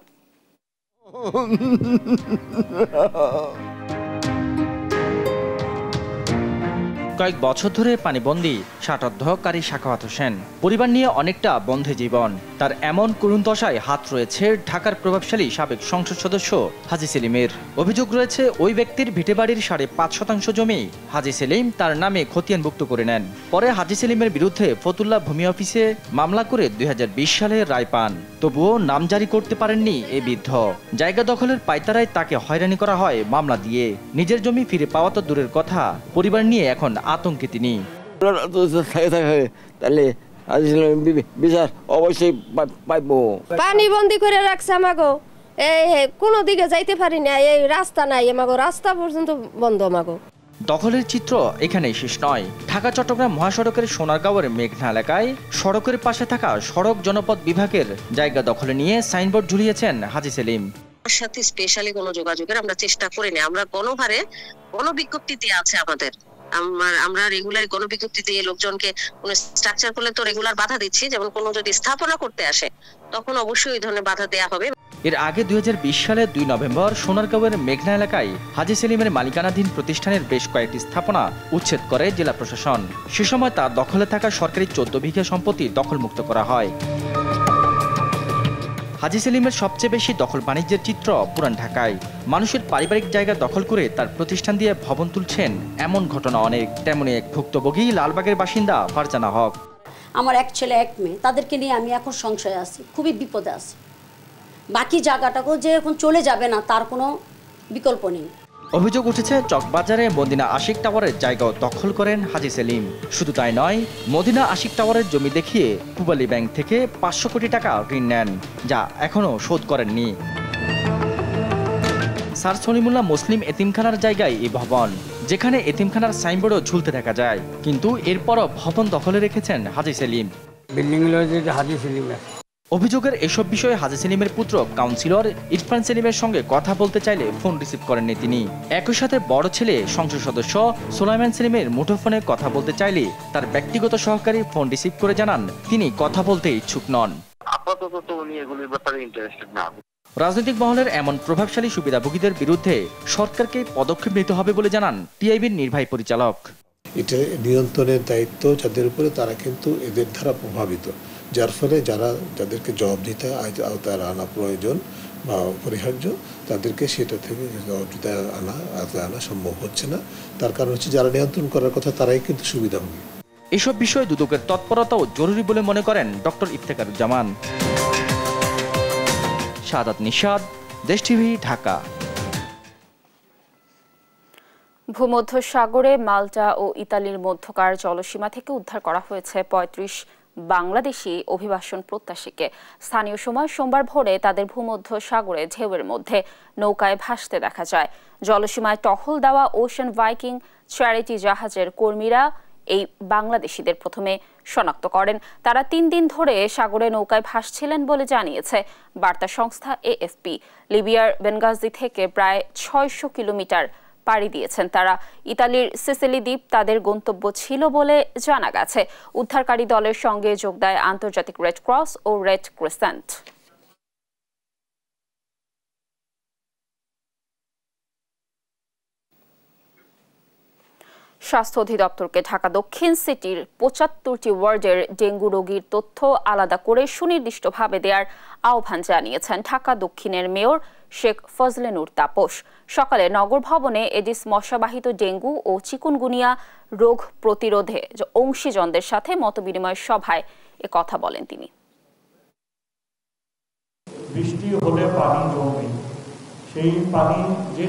কয়েক বছর ধরে পানিবন্দী ষাটাধ্যকারী শাখাওয়াত হোসেন পরিবার নিয়ে অনেকটা বন্ধে জীবন তার এমন করুণ দশায় হাত রয়েছে ঢাকার প্রভাবশালী সাবেক সংসদ সদস্য হাজি সেলিমের অভিযোগ রয়েছে ওই ব্যক্তির ভিটেবাড়ির সাড়ে পাঁচ শতাংশ জমি হাজি সেলিম তার নামে খতিয়ানভুক্ত করে নেন পরে হাজি সেলিমের বিরুদ্ধে ফতুল্লা ভূমি অফিসে মামলা করে দুই সালে রায় পান তবুও নাম জারি করতে পারেননি এ বৃদ্ধ জায়গা দখলের পায়তারায় তাকে হয়রানি করা হয় মামলা দিয়ে নিজের জমি ফিরে পাওয়া তো দূরের কথা পরিবার নিয়ে এখন আতঙ্কে তিনি তাহলে বিচার অবশ্যই পাইব পানি বন্দি করে রাখছে আমাকে এই কোনো দিকে যাইতে পারি না এই রাস্তা নাই আমাকে রাস্তা পর্যন্ত বন্ধ আমাকে দখলের চিত্র এখানে শেষ নয় ঢাকা চট্টগ্রাম মহাসড়কের সোনারগাঁওয়ের মেঘনা এলাকায় সড়কের পাশে থাকা সড়ক জনপদ বিভাগের জায়গা দখলে নিয়ে সাইনবোর্ড ঝুলিয়েছেন হাজি সেলিম সাথে স্পেশালি কোনো যোগাযোগের আমরা চেষ্টা করিনি আমরা কোন বিজ্ঞপ্তিতে আছে আমাদের আমরা রেগুলার গণবিজ্ঞপ্তি দিয়ে লোকজনকে কোনো স্ট্রাকচার করলে তো রেগুলার বাধা দিচ্ছি যেমন কোনো যদি স্থাপনা করতে আসে তখন অবশ্যই এই ধরনের বাধা দেয়া হবে এর আগে দুই সালের দুই নভেম্বর সোনারগাঁওয়ের মেঘনা এলাকায় হাজি সেলিমের মালিকানাধীন প্রতিষ্ঠানের বেশ কয়েকটি স্থাপনা উচ্ছেদ করে জেলা প্রশাসন সে সময় তার দখলে থাকা সরকারি চোদ্দ বিঘা সম্পত্তি দখলমুক্ত করা হয় হাজি সেলিমের সবচেয়ে বেশি দখল বাণিজ্যের চিত্র পুরান ঢাকায় মানুষের পারিবারিক জায়গা দখল করে তার প্রতিষ্ঠান দিয়ে ভবন তুলছেন এমন ঘটনা অনেক তেমনই এক ভুক্তভোগী লালবাগের বাসিন্দা ফারজানা হক আমার এক ছেলে এক মেয়ে তাদেরকে নিয়ে আমি এখন সংশয়ে আছি খুবই বিপদে আছি বাকি জায়গাটাকেও যে এখন চলে যাবে না তার কোনো বিকল্প নেই অভিযোগ উঠেছে চকবাজারে মদিনা আশিক টাওয়ারের জায়গাও দখল করেন হাজি সেলিম শুধু তাই নয় মদিনা আশিক টাওয়ারের জমি দেখিয়ে পুবালি ব্যাংক থেকে পাঁচশো কোটি টাকা ঋণ নেন যা এখনও শোধ করেননি স্যার সলিমুল্লাহ মুসলিম এতিমখানার জায়গায় এই ভবন যেখানে এতিমখানার সাইনবোর্ডও ঝুলতে দেখা যায় কিন্তু এরপরও ভবন দখলে রেখেছেন হাজি সেলিম বিল্ডিংগুলো হাজি সেলিম আছে অভিযোগের এসব বিষয়ে হাজি সেলিমের পুত্র কাউন্সিলর ইরফান সেলিমের সঙ্গে কথা বলতে চাইলে ফোন রিসিভ করেননি তিনি একই সাথে বড় ছেলে সংসদ সদস্য সোলাইমান সেলিমের মুঠোফোনে কথা বলতে চাইলে তার ব্যক্তিগত সহকারী ফোন রিসিভ করে জানান তিনি কথা বলতে ইচ্ছুক নন আপাতত রাজনৈতিক মহলের এমন প্রভাবশালী সুবিধাভোগীদের বিরুদ্ধে সরকারকে পদক্ষেপ নিতে হবে বলে জানান টিআইবির নির্বাহী পরিচালক এটা নিয়ন্ত্রণের দায়িত্ব যাদের উপরে তারা কিন্তু এদের দ্বারা প্রভাবিত যার ফলে যারা যাদেরকে জবাব দিতে আওতায় আনা প্রয়োজন বা অপরিহার্য তাদেরকে সেটা থেকে জবাবদিতে আনা আওতায় আনা সম্ভব হচ্ছে না তার কারণ হচ্ছে যারা নিয়ন্ত্রণ করার কথা তারাই কিন্তু সুবিধা হবে এসব বিষয়ে দুদকের তৎপরতাও জরুরি বলে মনে করেন ডক্টর ইফতেকার জামান সাদাত নিষাদ দেশ টিভি ঢাকা ভূমধ্য সাগরে মাল্টা ও ইতালির মধ্যকার জলসীমা থেকে উদ্ধার করা হয়েছে পঁয়ত্রিশ বাংলাদেশি অভিবাসন প্রত্যাশীকে স্থানীয় সময় সোমবার ভোরে তাদের ভূমধ্য সাগরে ঢেউয়ের মধ্যে নৌকায় ভাসতে দেখা যায় জলসীমায় টহল দেওয়া ওশান ভাইকিং চ্যারিটি জাহাজের কর্মীরা এই বাংলাদেশিদের প্রথমে শনাক্ত করেন তারা তিন দিন ধরে সাগরে নৌকায় ভাসছিলেন বলে জানিয়েছে বার্তা সংস্থা এএফপি লিবিয়ার বেনগাজি থেকে প্রায় ছয়শো কিলোমিটার পাড়ি দিয়েছেন তারা ইতালির সিসিলি দ্বীপ তাদের গন্তব্য ছিল বলে জানা গেছে উদ্ধারকারী দলের সঙ্গে যোগ দেয় আন্তর্জাতিক রেড ক্রস ও রেড ক্রিসেন্ট স্বাস্থ্য অধিদপ্তরকে ঢাকা দক্ষিণ সিটির পঁচাত্তরটি ওয়ার্ডের ডেঙ্গু রোগীর তথ্য আলাদা করে সুনির্দিষ্টভাবে দেওয়ার আহ্বান জানিয়েছেন ঢাকা দক্ষিণের মেয়র শেখ ফজলে নূর তাপস সকালে নগর ভবনে এডিস মশাবাহিত ডেঙ্গু ও চিকুনগুনিয়া রোগ প্রতিরোধে অংশীজনদের সাথে মতবিনিময় সভায় এ কথা বলেন তিনি বৃষ্টি হলে পানি জমে সেই পানি যে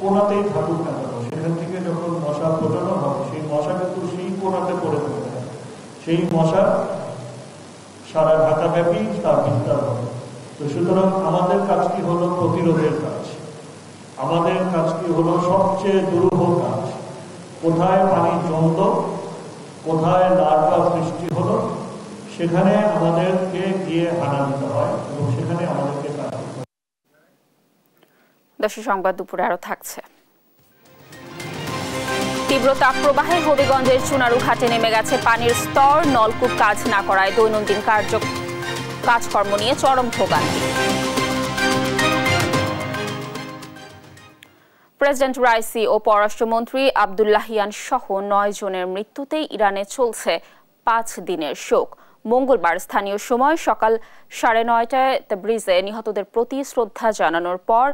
কোনাতেই থাকুক না সেখান থেকে যখন মশা ফোটানো হবে সেই মশা কিন্তু সেই কোনাতে পড়ে থাকে সেই মশা সারা ঢাকাব্যাপী তার বিস্তার হবে সুতরাং আমাদের কাজটি হলো প্রতিরোধের কাজ আমাদের কাজটি হলো সবচেয়ে দুরূহ কাজ কোথায় পানি জমল কোথায় লার্ভা সৃষ্টি হলো সেখানে আমাদেরকে গিয়ে হানা দিতে হয় এবং সেখানে আমাদেরকে কাজ করতে দর্শক সংবাদ দুপুরে আরো থাকছে তীব্র তাপপ্রবাহে হবিগঞ্জের চুনারু ঘাটে নেমে গেছে পানির স্তর নলকূপ কাজ না করায় দৈনন্দিন কার্যক্রম কাজকর্ম নিয়ে চরম ভোগান্তি প্রেসিডেন্ট রাইসি ও পররাষ্ট্রমন্ত্রী আবদুল্লাহিয়ান সহ নয় জনের মৃত্যুতেই ইরানে চলছে পাঁচ দিনের শোক মঙ্গলবার স্থানীয় সময় সকাল সাড়ে নয়টায় ব্রিজে নিহতদের প্রতি শ্রদ্ধা জানানোর পর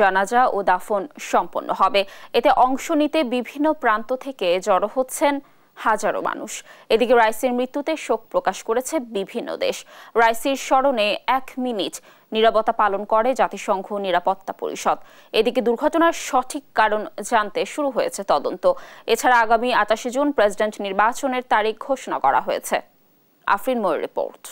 জানাজা ও দাফন সম্পন্ন হবে এতে অংশ নিতে বিভিন্ন প্রান্ত থেকে জড়ো হচ্ছেন হাজারো মানুষ এদিকে রাইসির মৃত্যুতে শোক প্রকাশ করেছে বিভিন্ন দেশ রাইসির স্মরণে এক মিনিট নিরাপত্তা পালন করে জাতিসংঘ নিরাপত্তা পরিষদ এদিকে দুর্ঘটনার সঠিক কারণ জানতে শুরু হয়েছে তদন্ত এছাড়া আগামী আটাশে জুন প্রেসিডেন্ট নির্বাচনের তারিখ ঘোষণা করা হয়েছে আফরিন ময়ের রিপোর্ট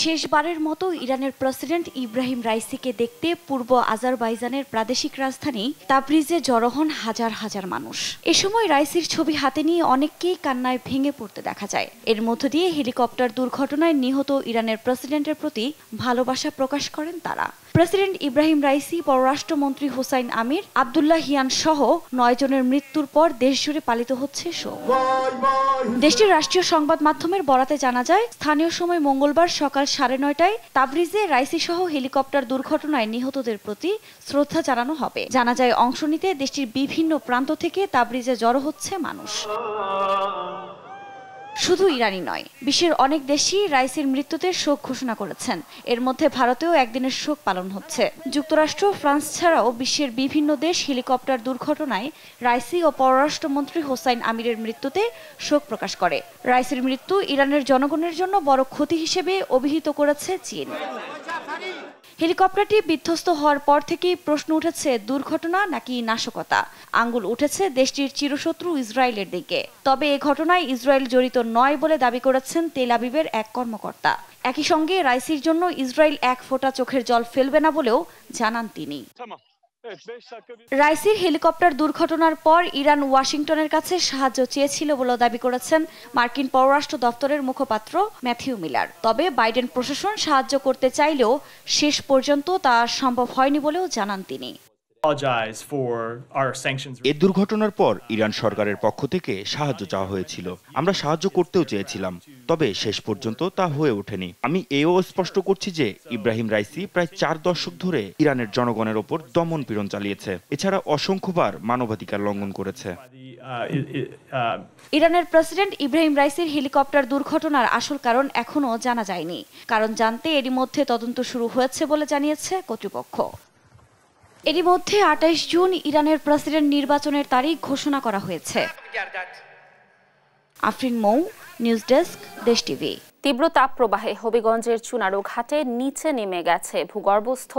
শেষবারের মতো ইরানের প্রেসিডেন্ট ইব্রাহিম রাইসিকে দেখতে পূর্ব আজারবাইজানের প্রাদেশিক রাজধানী তাবরিজে জড়ো হন হাজার হাজার মানুষ এ সময় রাইসির ছবি হাতে নিয়ে অনেককেই কান্নায় ভেঙে পড়তে দেখা যায় এর মধ্য দিয়ে হেলিকপ্টার দুর্ঘটনায় নিহত ইরানের প্রেসিডেন্টের প্রতি ভালোবাসা প্রকাশ করেন তারা প্রেসিডেন্ট ইব্রাহিম রাইসি পররাষ্ট্রমন্ত্রী হোসাইন আমির আবদুল্লাহ হিয়ান সহ নয় জনের মৃত্যুর পর দেশজুড়ে পালিত হচ্ছে শোক দেশটির রাষ্ট্রীয় সংবাদ মাধ্যমের বরাতে জানা যায় স্থানীয় সময় মঙ্গলবার সকাল সকাল সাড়ে নয়টায় তাবরিজে রাইসি সহ হেলিকপ্টার দুর্ঘটনায় নিহতদের প্রতি শ্রদ্ধা জানানো হবে জানা যায় অংশ নিতে দেশটির বিভিন্ন প্রান্ত থেকে তাবরিজে জড়ো হচ্ছে মানুষ শুধু ইরানি নয় বিশ্বের অনেক দেশই রাইসির মৃত্যুতে শোক ঘোষণা করেছেন এর মধ্যে ভারতেও একদিনের শোক পালন হচ্ছে যুক্তরাষ্ট্র ফ্রান্স ছাড়াও বিশ্বের বিভিন্ন দেশ হেলিকপ্টার দুর্ঘটনায় রাইসি ও পররাষ্ট্রমন্ত্রী হোসাইন আমিরের মৃত্যুতে শোক প্রকাশ করে রাইসির মৃত্যু ইরানের জনগণের জন্য বড় ক্ষতি হিসেবে অভিহিত করেছে চীন হেলিকপ্টারটি বিধ্বস্ত হওয়ার পর থেকেই প্রশ্ন উঠেছে দুর্ঘটনা নাকি নাশকতা আঙ্গুল উঠেছে দেশটির চিরশত্রু ইসরায়েলের দিকে তবে এ ঘটনায় ইসরায়েল জড়িত নয় বলে দাবি করেছেন তেল আবিবের এক কর্মকর্তা একই সঙ্গে রাইসির জন্য ইসরায়েল এক ফোঁটা চোখের জল ফেলবে না বলেও জানান তিনি রাইসির হেলিকপ্টার দুর্ঘটনার পর ইরান ওয়াশিংটনের কাছে সাহায্য চেয়েছিল বলে দাবি করেছেন মার্কিন পররাষ্ট্র দপ্তরের মুখপাত্র ম্যাথিউ মিলার তবে বাইডেন প্রশাসন সাহায্য করতে চাইলেও শেষ পর্যন্ত তা সম্ভব হয়নি বলেও জানান তিনি এ দুর্ঘটনার পর ইরান সরকারের পক্ষ থেকে সাহায্য চাওয়া হয়েছিল আমরা সাহায্য করতেও চেয়েছিলাম তবে শেষ পর্যন্ত তা হয়ে ওঠেনি আমি এও স্পষ্ট করছি যে ইব্রাহিম রাইসি প্রায় চার দশক ধরে ইরানের জনগণের ওপর দমন পীড়ন চালিয়েছে এছাড়া অসংখ্যবার মানবাধিকার লঙ্ঘন করেছে ইরানের প্রেসিডেন্ট ইব্রাহিম রাইসির হেলিকপ্টার দুর্ঘটনার আসল কারণ এখনও জানা যায়নি কারণ জানতে এরই মধ্যে তদন্ত শুরু হয়েছে বলে জানিয়েছে কর্তৃপক্ষ এরই মধ্যে আঠাশ জুন ইরানের প্রেসিডেন্ট নির্বাচনের তারিখ ঘোষণা করা হয়েছে Afrin Mou news desk Desh TV তীব্র তাপপ্রবাহে হবিগঞ্জের চুনারো ঘাটে নিচে নেমে গেছে ভূগর্ভস্থ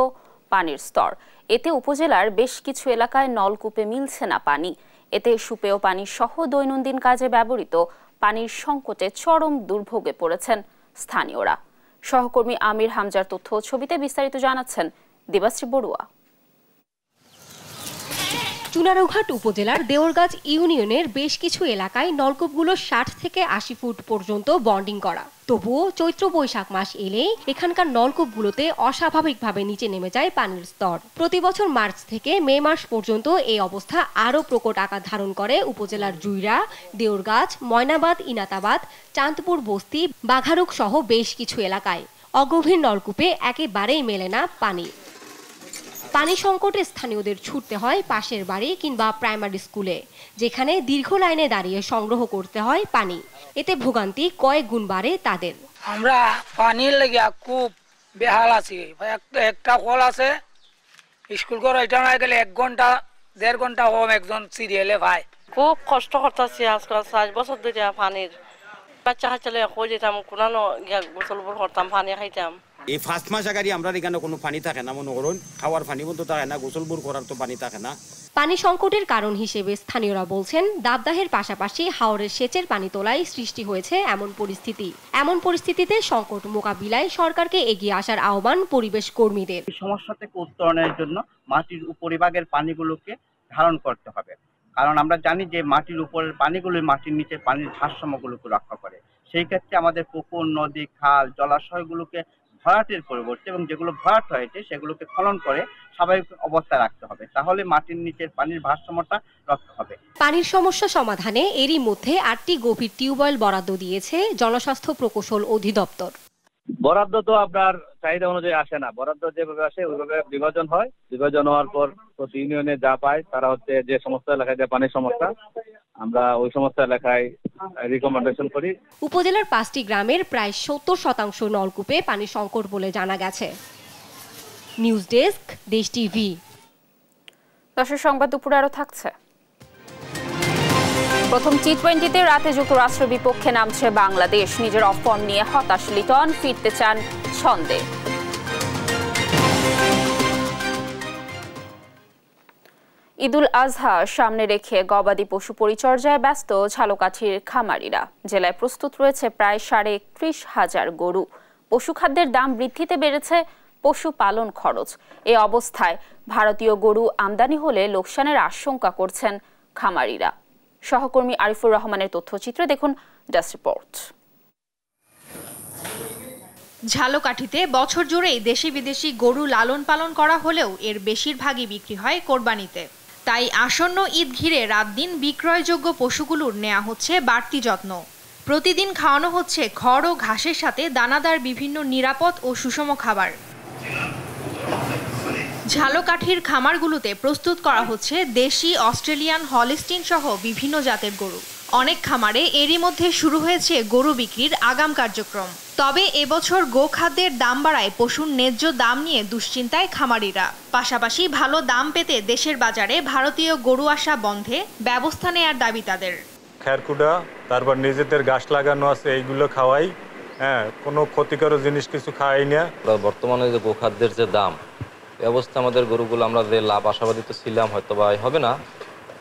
পানির স্তর এতে উপজেলার বেশ কিছু এলাকায় নলকূপে মিলছে না পানি এতে সুপেয় পানি সহ দৈনন্দিন কাজে ব্যবহৃত পানির সংকটে চরম দুর্ভোগে পড়েছেন স্থানীয়রা সহকর্মী আমির হামজার তথ্য ছবিতে বিস্তারিত জানাচ্ছেন দেবাশ্রী বড়ুয়া চুনারুঘাট উপজেলার দেওরগাছ ইউনিয়নের বেশ কিছু এলাকায় নলকূপগুলো ষাট থেকে আশি ফুট পর্যন্ত বন্ডিং করা তবুও চৈত্র বৈশাখ মাস এলে এখানকার নলকূপগুলোতে অস্বাভাবিকভাবে নিচে নেমে যায় পানির স্তর প্রতি বছর মার্চ থেকে মে মাস পর্যন্ত এই অবস্থা আরও প্রকট আকার ধারণ করে উপজেলার জুইরা দেওরগাছ ময়নাবাদ ইনাতাবাদ চাঁদপুর বস্তি বাঘারুক সহ বেশ কিছু এলাকায় অগভীর নলকূপে একেবারেই মেলে না পানি পানি সংকটে স্থানীয়দের ছুটতে হয় পাশের বাড়ি কিংবা প্রাইমারি স্কুলে যেখানে দীর্ঘ লাইনে দাঁড়িয়ে সংগ্রহ করতে হয় পানি এতে ভোগান্তি কয়েক গুণ বাড়ে তাদের আমরা পানির লেগে খুব বেহাল আছি একটা কল আছে স্কুল করে এটা না গেলে এক ঘন্টা দেড় ঘন্টা হোম একজন সিরিয়ালে ভাই খুব কষ্ট করতেছি আজকাল সাত বছর ধরে পানির বাচ্চা খাইছিলে কই যেতাম কোনো গোসল করতাম পানি খাইতাম এই ফার্স্ট মাস আগারি আমরা এখানে কোনো পানি থাকে না মনে করুন খাওয়ার পানি বন্ধ থাকে না গোসলবুর করার তো পানি থাকে না পানি সংকটের কারণ হিসেবে স্থানীয়রা বলছেন দাবদাহের পাশাপাশি হাওরের সেচের পানি তোলায় সৃষ্টি হয়েছে এমন পরিস্থিতি এমন পরিস্থিতিতে সংকট মোকাবিলায় সরকারকে এগিয়ে আসার আহ্বান পরিবেশ কর্মীদের সমস্যা থেকে উত্তরণের জন্য মাটির উপরিভাগের পানিগুলোকে ধারণ করতে হবে কারণ আমরা জানি যে মাটির উপরের পানিগুলো মাটির নিচে পানির ভারসাম্যগুলোকে রক্ষা করে সেই ক্ষেত্রে আমাদের পুকুর নদী খাল জলাশয়গুলোকে ভরাটের পরিবর্তে এবং যেগুলো ভরাট হয়েছে সেগুলোকে খনন করে স্বাভাবিক অবস্থায় রাখতে হবে তাহলে মাটির নিচের পানির ভারসাম্যটা রক্ষা হবে পানির সমস্যা সমাধানে এরই মধ্যে আটটি গভীর টিউবওয়েল বরাদ্দ দিয়েছে জনস্বাস্থ্য প্রকৌশল অধিদপ্তর বরাদ্দ তো আপনার চাহিদা অনুযায়ী আসে না বরাদ্দ যেভাবে আসে ওইভাবে বিভাজন হয় বিভাজন হওয়ার পর প্রতি ইউনিয়নে যা পায় তারা হচ্ছে যে সমস্ত এলাকায় যে পানির সমস্যা আমরা ওই সমস্ত এলাকায় রিকমেন্ডেশন করি উপজেলার পাঁচটি গ্রামের প্রায় সত্তর শতাংশ নলকূপে পানি সংকট বলে জানা গেছে নিউজ ডেস্ক দেশ টিভি দর্শক সংবাদ দুপুরে আরও থাকছে প্রথম টি টোয়েন্টিতে রাতে যুক্তরাষ্ট্র বিপক্ষে নামছে বাংলাদেশ নিজের অফর্ম নিয়ে হতাশ লিটন ফিরতে চান ছন্দে ঈদুল আজহা সামনে রেখে গবাদি পশু পরিচর্যায় ব্যস্ত ঝালকাঠির খামারিরা জেলায় প্রস্তুত রয়েছে প্রায় সাড়ে একত্রিশ হাজার গরু পশুখাদ্যের দাম বৃদ্ধিতে বেড়েছে পশুপালন খরচ এ অবস্থায় ভারতীয় গরু আমদানি হলে লোকসানের আশঙ্কা করছেন খামারিরা সহকর্মী আরিফুর রহমানের তথ্যচিত্রে দেখুন জাস্ট রিপোর্ট ঝালকাঠিতে বছর জুড়েই দেশি বিদেশি গরু লালন পালন করা হলেও এর বেশিরভাগই বিক্রি হয় কোরবানিতে তাই আসন্ন ঈদ ঘিরে রাত দিন বিক্রয়যোগ্য পশুগুলোর নেওয়া হচ্ছে বাড়তি যত্ন প্রতিদিন খাওয়ানো হচ্ছে খড় ও ঘাসের সাথে দানাদার বিভিন্ন নিরাপদ ও সুষম খাবার ঝালকাঠির খামারগুলোতে প্রস্তুত করা হচ্ছে দেশি অস্ট্রেলিয়ান হলিস্টিন সহ বিভিন্ন জাতের গরু অনেক খামারে এরই মধ্যে শুরু হয়েছে গরু বিক্রির আগাম কার্যক্রম তবে এবছর গোখাদ্যের দাম বাড়ায় পশুর ন্যায্য দাম নিয়ে দুশ্চিন্তায় খামারিরা পাশাপাশি ভালো দাম পেতে দেশের বাজারে ভারতীয় গরু আসা বন্ধে ব্যবস্থা নেয়ার দাবি তাদের খেরকুডা তারপর নিজেদের গাছ লাগানো আছে এইগুলো খাওয়াই হ্যাঁ কোনো ক্ষতিকর জিনিস কিছু খাওয়াই না বর্তমানে যে গোখাদ্যের যে দাম ব্যবস্থা আমাদের গরুগুলো আমরা যে লাভ আশাবাদী তো ছিলাম হয়তো বা হবে না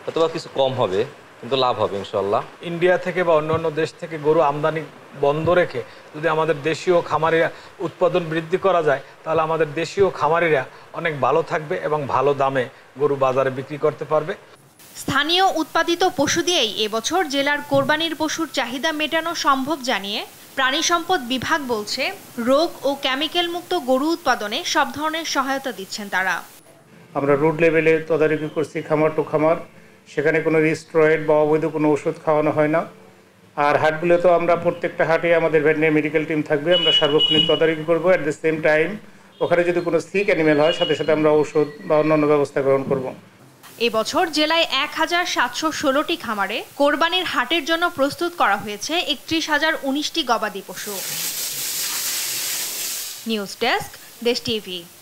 হয়তো বা কিছু কম হবে কিন্তু লাভ হবে ইনশাল্লাহ ইন্ডিয়া থেকে বা অন্যান্য দেশ থেকে গরু আমদানি বন্ধ রেখে যদি আমাদের দেশীয় খামারিরা উৎপাদন বৃদ্ধি করা যায় তাহলে আমাদের দেশীয় খামারিরা অনেক ভালো থাকবে এবং ভালো দামে গরু বাজারে বিক্রি করতে পারবে স্থানীয় উৎপাদিত পশু দিয়েই এবছর জেলার কোরবানির পশুর চাহিদা মেটানো সম্ভব জানিয়ে প্রাণী সম্পদ বিভাগ বলছে রোগ ও কেমিক্যাল মুক্ত গরু উৎপাদনে সব ধরনের সহায়তা দিচ্ছেন তারা আমরা রুট লেভেলে তদারকি করছি খামার টু খামার সেখানে কোনো রিস্ট্রয়েড বা অবৈধ কোনো ওষুধ খাওয়ানো হয় না আর হাটগুলো তো আমরা প্রত্যেকটা হাটে আমাদের ভেটনারি মেডিকেল টিম থাকবে আমরা সার্বক্ষণিক তদারকি করবো অ্যাট দ্য সেম টাইম ওখানে যদি কোনো সিক অ্যানিমেল হয় সাথে সাথে আমরা ওষুধ বা অন্যান্য ব্যবস্থা গ্রহণ করবো এবছর জেলায় এক হাজার সাতশো ষোলোটি খামারে কোরবানির হাটের জন্য প্রস্তুত করা হয়েছে একত্রিশ হাজার উনিশটি গবাদি পশু নিউজ ডেস্ক দেশ টিভি